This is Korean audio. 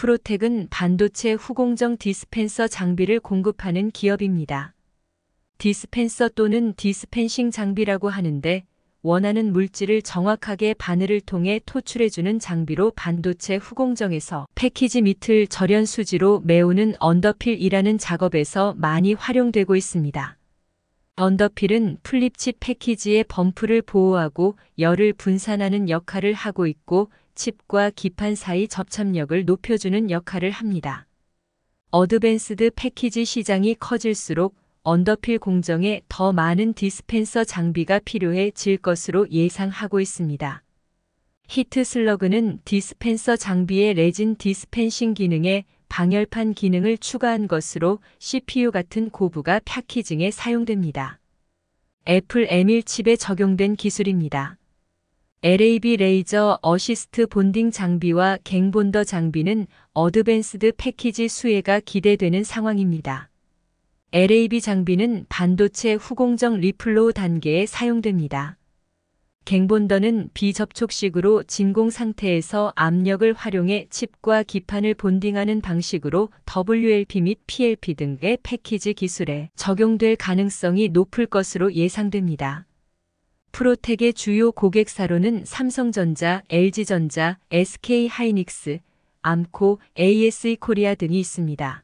프로텍은 반도체 후공정 디스펜서 장비를 공급하는 기업입니다. 디스펜서 또는 디스펜싱 장비라고 하는데 원하는 물질을 정확하게 바늘을 통해 토출해주는 장비로 반도체 후공정에서 패키지 밑을 절연 수지로 메우는 언더필이라는 작업에서 많이 활용되고 있습니다. 언더필은 플립칩 패키지의 범프를 보호하고 열을 분산하는 역할을 하고 있고 칩과 기판 사이 접착력을 높여주는 역할을 합니다. 어드밴스드 패키지 시장이 커질수록 언더필 공정에 더 많은 디스펜서 장비가 필요해질 것으로 예상하고 있습니다. 히트 슬러그는 디스펜서 장비의 레진 디스펜싱 기능에 방열판 기능을 추가한 것으로 CPU 같은 고부가 패키징에 사용됩니다. 애플 M1칩에 적용된 기술입니다. LAB 레이저 어시스트 본딩 장비와 갱본더 장비는 어드밴스드 패키지 수혜가 기대되는 상황입니다. LAB 장비는 반도체 후공정 리플로우 단계에 사용됩니다. 갱본더는 비접촉식으로 진공 상태에서 압력을 활용해 칩과 기판을 본딩하는 방식으로 WLP 및 PLP 등의 패키지 기술에 적용될 가능성이 높을 것으로 예상됩니다. 프로텍의 주요 고객사로는 삼성전자, LG전자, SK하이닉스, 암코, ASE 코리아 등이 있습니다.